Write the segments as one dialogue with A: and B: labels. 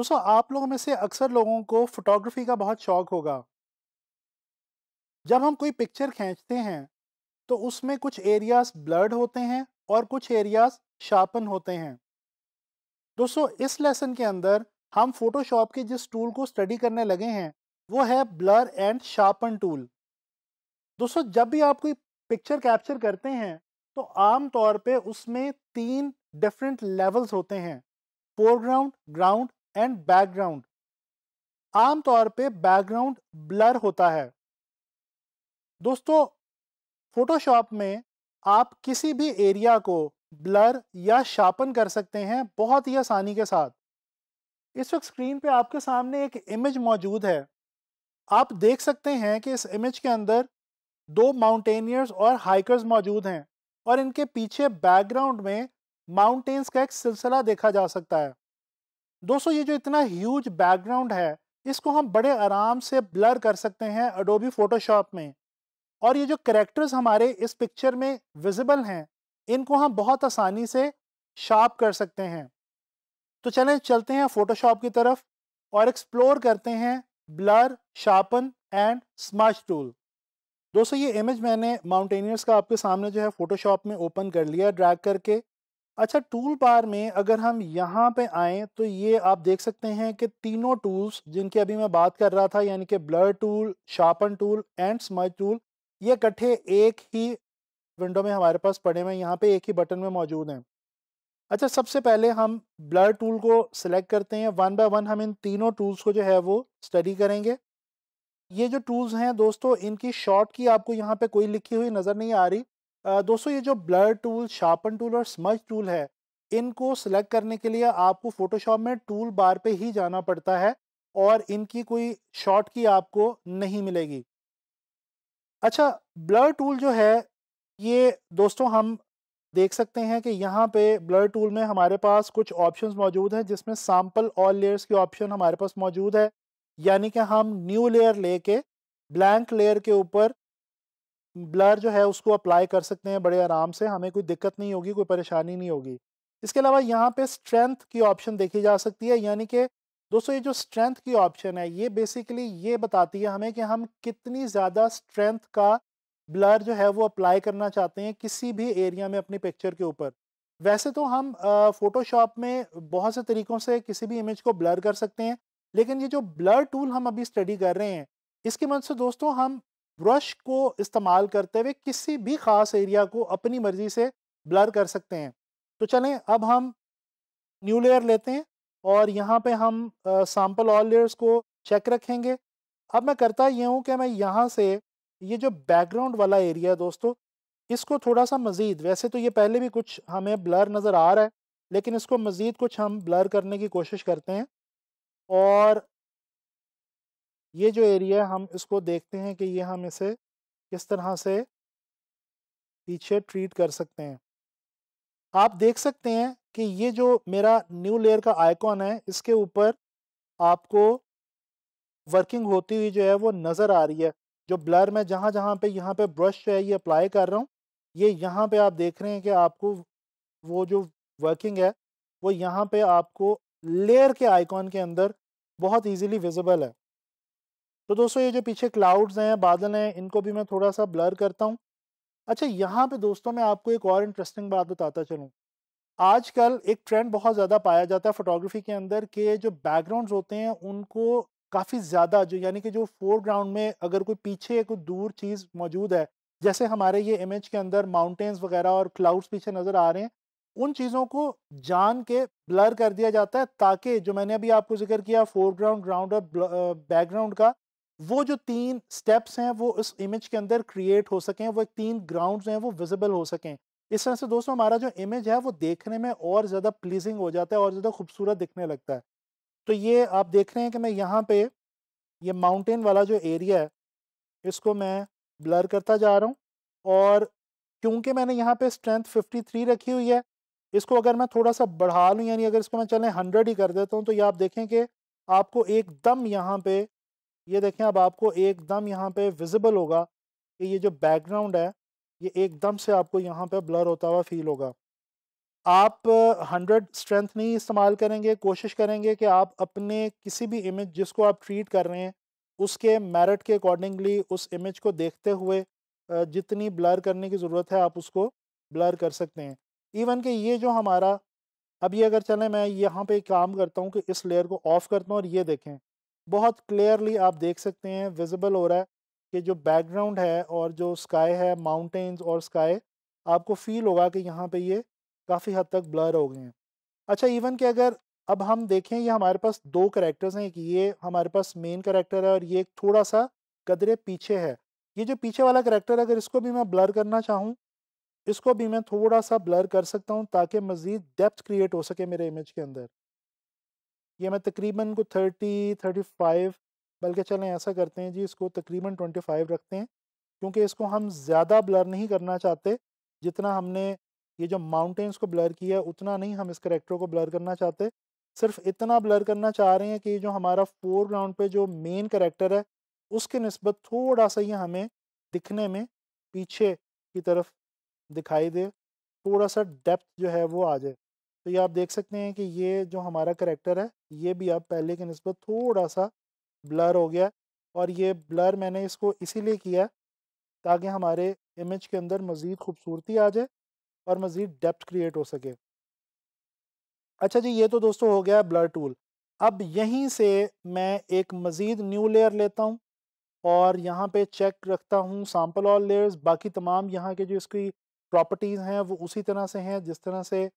A: दोस्तों आप लोगों में से अक्सर लोगों को फोटोग्राफी का बहुत शौक होगा जब हम कोई पिक्चर खींचते हैं तो उसमें कुछ एरियाज ब्लर्ड होते हैं और कुछ एरियाज शार्पन होते हैं दोस्तों इस लेसन के अंदर हम फोटोशॉप के जिस टूल को स्टडी करने लगे हैं वो है ब्लर एंड शार्पन टूल दोस्तों जब भी आप कोई पिक्चर कैप्चर करते हैं तो आम तौर पे उसमें तीन डिफरेंट लेवल्स होते हैं फोरग्राउंड ग्राउंड एंड बैकग्राउंड आमतौर पे बैकग्राउंड ब्लर होता है दोस्तों फोटोशॉप में आप किसी भी एरिया को ब्लर या शार्पन कर सकते हैं बहुत ही आसानी के साथ इस वक्त स्क्रीन पे आपके सामने एक इमेज मौजूद है आप देख सकते हैं कि इस इमेज के अंदर दो माउंटेनियर्स और हाइकर्स मौजूद हैं और इनके पीछे बैकग्राउंड में माउंटेन्स का एक सिलसिला देखा जा सकता है दोस्तों ये जो इतना ह्यूज बैकग्राउंड है इसको हम बड़े आराम से ब्लर कर सकते हैं अडोबी फोटोशॉप में और ये जो करेक्टर्स हमारे इस पिक्चर में विजिबल हैं इनको हम बहुत आसानी से शार्प कर सकते हैं तो चलें चलते हैं फोटोशॉप की तरफ और एक्सप्लोर करते हैं blur sharpen and smudge tool दोस्तों ये इमेज मैंने माउंटेनियर्स का आपके सामने जो है फोटोशॉप में ओपन कर लिया ड्रैग करके अच्छा टूल बार में अगर हम यहाँ पे आए तो ये आप देख सकते हैं कि तीनों टूल्स जिनकी अभी मैं बात कर रहा था यानी कि blur tool sharpen tool and smudge tool ये इकट्ठे एक ही विंडो में हमारे पास पड़े हुए यहाँ पे एक ही बटन में मौजूद हैं अच्छा सबसे पहले हम ब्लर टूल को सिलेक्ट करते हैं वन बाय वन हम इन तीनों टूल्स को जो है वो स्टडी करेंगे ये जो टूल्स हैं दोस्तों इनकी शॉर्ट की आपको यहाँ पे कोई लिखी हुई नज़र नहीं आ रही दोस्तों ये जो ब्लर टूल शार्पन टूल और स्मज टूल है इनको सेलेक्ट करने के लिए आपको फोटोशॉप में टूल बार पे ही जाना पड़ता है और इनकी कोई शॉर्ट की आपको नहीं मिलेगी अच्छा ब्लर टूल जो है ये दोस्तों हम देख सकते हैं कि यहाँ पे ब्लर टूल में हमारे पास कुछ ऑप्शंस मौजूद हैं जिसमें सैम्पल ऑल लेयर्स की ऑप्शन हमारे पास मौजूद है यानी कि हम न्यू लेयर लेके ब्लैंक लेयर के ऊपर ब्लर जो है उसको अप्लाई कर सकते हैं बड़े आराम से हमें कोई दिक्कत नहीं होगी कोई परेशानी नहीं होगी इसके अलावा यहाँ पे स्ट्रेंथ की ऑप्शन देखी जा सकती है यानी कि दोस्तों ये जो स्ट्रेंथ की ऑप्शन है ये बेसिकली ये बताती है हमें कि हम कितनी ज़्यादा स्ट्रेंथ का ब्लर जो है वो अप्लाई करना चाहते हैं किसी भी एरिया में अपनी पिक्चर के ऊपर वैसे तो हम फ़ोटोशॉप में बहुत से तरीक़ों से किसी भी इमेज को ब्लर कर सकते हैं लेकिन ये जो ब्लर टूल हम अभी स्टडी कर रहे हैं इसके मदद से दोस्तों हम ब्रश को इस्तेमाल करते हुए किसी भी ख़ास एरिया को अपनी मर्ज़ी से ब्लर कर सकते हैं तो चलें अब हम न्यू लेयर लेते हैं और यहाँ पे हम सैम्पल ऑल लेयर्स को चेक रखेंगे अब मैं करता ये हूँ कि मैं यहाँ से ये जो बैकग्राउंड वाला एरिया है दोस्तों इसको थोड़ा सा मज़ीद वैसे तो ये पहले भी कुछ हमें ब्लर नज़र आ रहा है लेकिन इसको मज़ीद कुछ हम ब्लर करने की कोशिश करते हैं और ये जो एरिया हम इसको देखते हैं कि ये हम इसे किस तरह से पीछे ट्रीट कर सकते हैं आप देख सकते हैं कि ये जो मेरा न्यू लेयर का आइकॉन है इसके ऊपर आपको वर्किंग होती हुई जो है वो नज़र आ रही है जो ब्लर में जहाँ जहाँ पे यहाँ पे ब्रश जो है ये अप्लाई कर रहा हूँ ये यहाँ पे आप देख रहे हैं कि आपको वो जो वर्किंग है वो यहाँ पे आपको लेयर के आइकॉन के अंदर बहुत इजीली विजिबल है तो दोस्तों ये जो पीछे क्लाउड्स हैं बादल हैं इनको भी मैं थोड़ा सा ब्लर करता हूँ अच्छा यहाँ पे दोस्तों मैं आपको एक और इंटरेस्टिंग बात बताता चलूँ आजकल एक ट्रेंड बहुत ज़्यादा पाया जाता है फोटोग्राफी के अंदर के जो बैकग्राउंड्स होते हैं उनको काफ़ी ज़्यादा जो यानी कि जो फोरग्राउंड में अगर कोई पीछे कोई दूर चीज़ मौजूद है जैसे हमारे ये इमेज के अंदर माउंटेन्स वगैरह और क्लाउड्स पीछे नज़र आ रहे हैं उन चीज़ों को जान के ब्लर कर दिया जाता है ताकि जो मैंने अभी आपको जिक्र किया फोरग्राउंड ग्राउंड और बैकग्राउंड का वो जो तीन स्टेप्स हैं वो उस इमेज के अंदर क्रिएट हो सकें वो तीन ग्राउंड्स हैं वो विजिबल हो सकें इस तरह से दोस्तों हमारा जो इमेज है वो देखने में और ज़्यादा प्लीजिंग हो जाता है और ज़्यादा खूबसूरत दिखने लगता है तो ये आप देख रहे हैं कि मैं यहाँ पे ये माउंटेन वाला जो एरिया है इसको मैं ब्लर करता जा रहा हूँ और क्योंकि मैंने यहाँ पे स्ट्रेंथ 53 रखी हुई है इसको अगर मैं थोड़ा सा बढ़ा लूँ यानी अगर इसको मैं चलें हंड्रेड ही कर देता हूँ तो ये आप देखें कि आपको एकदम यहाँ पे ये देखें अब आपको एकदम यहाँ पे विजिबल होगा कि ये जो बैकग्राउंड है ये एकदम से आपको यहाँ पे ब्लर होता हुआ फील होगा आप हंड्रेड स्ट्रेंथ नहीं इस्तेमाल करेंगे कोशिश करेंगे कि आप अपने किसी भी इमेज जिसको आप ट्रीट कर रहे हैं उसके मेरिट के अकॉर्डिंगली उस इमेज को देखते हुए जितनी ब्लर करने की ज़रूरत है आप उसको ब्लर कर सकते हैं इवन कि ये जो हमारा अभी अगर चलें मैं यहाँ पे काम करता हूँ कि इस लेयर को ऑफ़ करता हूँ और ये देखें बहुत क्लियरली आप देख सकते हैं विजिबल हो रहा है कि जो बैकग्राउंड है और जो स्काई है माउंटेन्स और स्काई आपको फील होगा कि यहाँ पे ये काफ़ी हद तक ब्लर हो गए हैं अच्छा इवन कि अगर अब हम देखें ये हमारे पास दो करेक्टर्स हैं कि ये हमारे पास मेन करेक्टर है और ये थोड़ा सा कदरे पीछे है ये जो पीछे वाला करेक्टर है अगर इसको भी मैं ब्लर करना चाहूँ इसको भी मैं थोड़ा सा ब्लर कर सकता हूँ ताकि मज़ीद डेप्थ क्रिएट हो सके मेरे इमेज के अंदर ये मैं तकरीबन को थर्टी थर्टी फाइव बल्कि चलें ऐसा करते हैं जी इसको तकरीबन ट्वेंटी फाइव रखते हैं क्योंकि इसको हम ज़्यादा ब्लर नहीं करना चाहते जितना हमने ये जो माउंटेंस को ब्लर किया है उतना नहीं हम इस करेक्टर को ब्लर करना चाहते सिर्फ इतना ब्लर करना चाह रहे हैं कि जो हमारा फोरग्राउंड पे जो मेन करेक्टर है उसके नस्बत थोड़ा सा ये हमें दिखने में पीछे की तरफ दिखाई दे थोड़ा सा डेप्थ जो है वो आ जाए तो ये आप देख सकते हैं कि ये जो हमारा करेक्टर है ये भी अब पहले के नस्बत थोड़ा सा ब्लर हो गया और ये ब्लर मैंने इसको इसीलिए किया ताकि हमारे इमेज के अंदर मज़ीद खूबसूरती आ जाए और मज़ीद डेप्थ क्रिएट हो सके अच्छा जी ये तो दोस्तों हो गया ब्लर टूल अब यहीं से मैं एक मज़ीद न्यू लेयर लेता हूँ और यहाँ पे चेक रखता हूँ सैम्पल ऑल लेयर्स बाकी तमाम यहाँ के जो इसकी प्रॉपर्टीज़ हैं वो उसी तरह से हैं जिस तरह से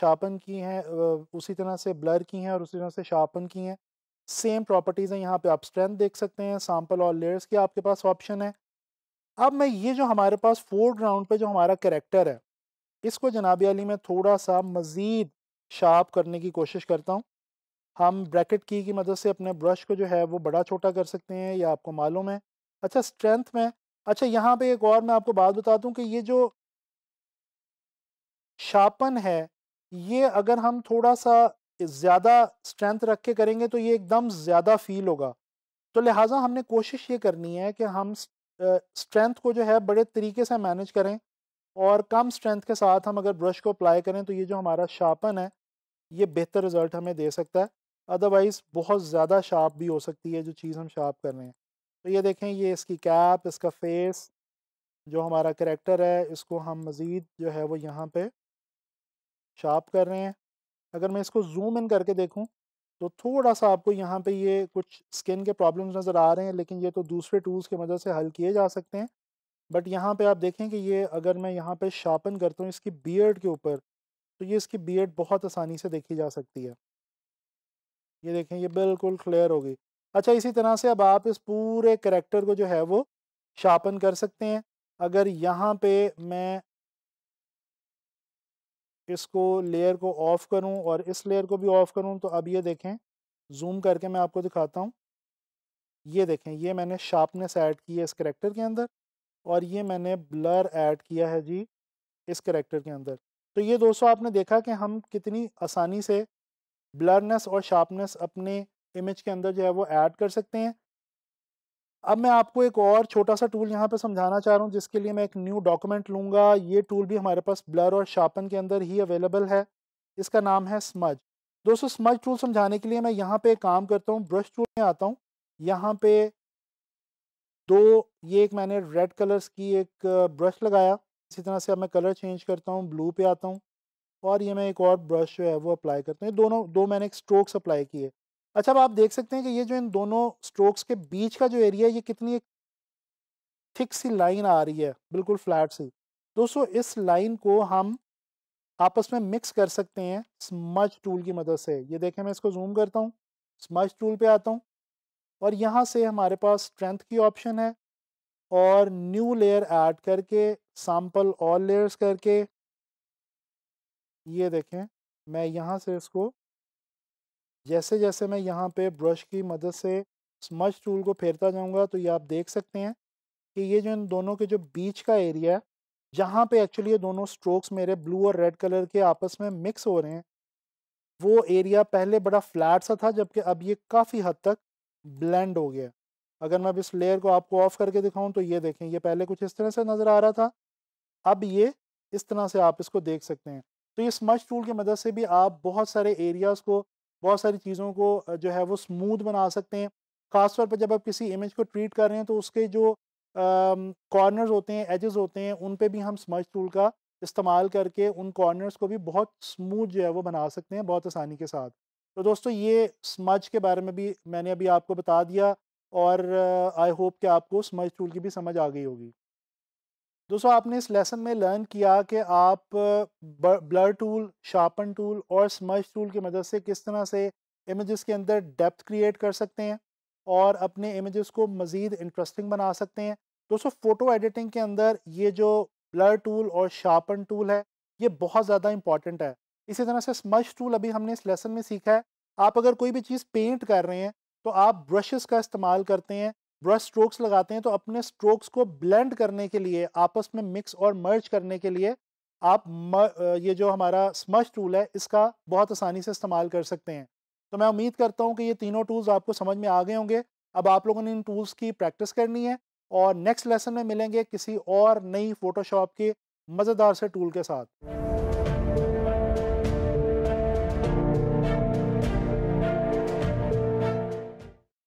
A: शार्पन की हैं उसी तरह से ब्लर की हैं और उसी तरह से शार्पन की हैं सेम प्रॉपर्टीज़ हैं यहाँ पे आप स्ट्रेंथ देख सकते हैं सैम्पल और लेयर्स की आपके पास ऑप्शन है अब मैं ये जो हमारे पास फोर्थ राउंड पे जो हमारा करेक्टर है इसको जनाब अली में थोड़ा सा मज़ीद शार्प करने की कोशिश करता हूँ हम ब्रैकेट की की मदद से अपने ब्रश को जो है वो बड़ा छोटा कर सकते हैं या आपको मालूम है अच्छा स्ट्रेंथ में अच्छा यहाँ पे एक और मैं आपको बात बता दूँ कि ये जो शार्पन है ये अगर हम थोड़ा सा ज़्यादा स्ट्रेंथ रख के करेंगे तो ये एकदम ज़्यादा फील होगा तो लिहाजा हमने कोशिश ये करनी है कि हम स्ट्रेंथ को जो है बड़े तरीके से मैनेज करें और कम स्ट्रेंथ के साथ हम अगर ब्रश को अप्लाई करें तो ये जो हमारा शार्पन है ये बेहतर रिज़ल्ट हमें दे सकता है अदरवाइज़ बहुत ज़्यादा शार्प भी हो सकती है जो चीज़ हम शार्प कर रहे हैं तो ये देखें ये इसकी कैप इसका फेस जो हमारा करेक्टर है इसको हम मज़ीद जो है वो यहाँ पर शार्प कर रहे हैं अगर मैं इसको जूम इन करके देखूं तो थोड़ा सा आपको यहाँ पे ये कुछ स्किन के प्रॉब्लम्स नज़र आ रहे हैं लेकिन ये तो दूसरे टूल्स की मदद से हल किए जा सकते हैं बट यहाँ पे आप देखें कि ये अगर मैं यहाँ पे शार्पन करता हूँ इसकी बियर्ड के ऊपर तो ये इसकी बियर्ड बहुत आसानी से देखी जा सकती है ये देखें ये बिल्कुल क्लियर होगी अच्छा इसी तरह से अब आप इस पूरे करेक्टर को जो है वो शार्पन कर सकते हैं अगर यहाँ पे मैं इसको लेयर को ऑफ़ करूं और इस लेयर को भी ऑफ़ करूं तो अब ये देखें जूम करके मैं आपको दिखाता हूं ये देखें ये मैंने शार्पनेस ऐड की है इस करेक्टर के अंदर और ये मैंने ब्लर ऐड किया है जी इस करेक्टर के अंदर तो ये दोस्तों आपने देखा कि हम कितनी आसानी से ब्लरनेस और शार्पनेस अपने इमेज के अंदर जो है वो ऐड कर सकते हैं अब मैं आपको एक और छोटा सा टूल यहाँ पे समझाना चाह रहा हूँ जिसके लिए मैं एक न्यू डॉक्यूमेंट लूंगा ये टूल भी हमारे पास ब्लर और शार्पन के अंदर ही अवेलेबल है इसका नाम है स्मज दोस्तों स्मज टूल समझाने के लिए मैं यहाँ पे काम करता हूँ ब्रश टूल में आता हूँ यहाँ पे दो ये एक मैंने रेड कलर्स की एक ब्रश लगाया इसी तरह से अब मैं कलर चेंज करता हूँ ब्लू पे आता हूँ और ये मैं एक और ब्रश जो है वो अप्लाई करता हूँ दोनों दो मैंने एक स्ट्रोक्स अप्लाई किए अच्छा अब आप देख सकते हैं कि ये जो इन दोनों स्ट्रोक्स के बीच का जो एरिया है ये कितनी एक थिक सी लाइन आ रही है बिल्कुल फ्लैट सी दोस्तों इस लाइन को हम आपस में मिक्स कर सकते हैं स्मज टूल की मदद से ये देखें मैं इसको जूम करता हूँ स्मज टूल पे आता हूँ और यहाँ से हमारे पास स्ट्रेंथ की ऑप्शन है और न्यू लेयर ऐड करके सैम्पल और लेयर्स करके ये देखें मैं यहाँ से इसको जैसे जैसे मैं यहाँ पे ब्रश की मदद से स्मच टूल को फेरता जाऊँगा तो ये आप देख सकते हैं कि ये जो इन दोनों के जो बीच का एरिया है जहाँ पे एक्चुअली ये दोनों स्ट्रोक्स मेरे ब्लू और रेड कलर के आपस में मिक्स हो रहे हैं वो एरिया पहले बड़ा फ्लैट सा था जबकि अब ये काफ़ी हद तक ब्लेंड हो गया अगर मैं अब इस लेयर को आपको ऑफ करके दिखाऊं तो ये देखें ये पहले कुछ इस तरह से नज़र आ रहा था अब ये इस तरह से आप इसको देख सकते हैं तो ये स्मच टूल की मदद से भी आप बहुत सारे एरियाज़ को बहुत सारी चीज़ों को जो है वो स्मूथ बना सकते हैं ख़ासतौर पर जब आप किसी इमेज को ट्रीट कर रहे हैं तो उसके जो कॉर्नर्स होते हैं एजेस होते हैं उन पे भी हम स्मच टूल का इस्तेमाल करके उन कॉर्नर्स को भी बहुत स्मूथ जो है वो बना सकते हैं बहुत आसानी के साथ तो दोस्तों ये स्मच के बारे में भी मैंने अभी आपको बता दिया और आई होप कि आपको स्मच टूल की भी समझ आ गई होगी दोस्तों आपने इस लेसन में लर्न किया कि आप ब्लर टूल शार्पन टूल और स्मज टूल की मदद से किस तरह से इमेजेस के अंदर डेप्थ क्रिएट कर सकते हैं और अपने इमेजेस को मज़ीद इंटरेस्टिंग बना सकते हैं दोस्तों फ़ोटो एडिटिंग के अंदर ये जो ब्लर टूल और शार्पन टूल है ये बहुत ज़्यादा इंपॉर्टेंट है इसी तरह से स्मज टूल अभी हमने इस लेसन में सीखा है आप अगर कोई भी चीज़ पेंट कर रहे हैं तो आप ब्रशेस का इस्तेमाल करते हैं ब्रश स्ट्रोक्स लगाते हैं तो अपने स्ट्रोक्स को ब्लेंड करने के लिए आपस में मिक्स और मर्ज करने के लिए आप ये जो हमारा स्मश टूल है इसका बहुत आसानी से इस्तेमाल कर सकते हैं तो मैं उम्मीद करता हूँ कि ये तीनों टूल्स आपको समझ में आ गए होंगे अब आप लोगों ने इन टूल्स की प्रैक्टिस करनी है और नेक्स्ट लेसन में मिलेंगे किसी और नई फोटोशॉप के मज़ेदार से टूल के साथ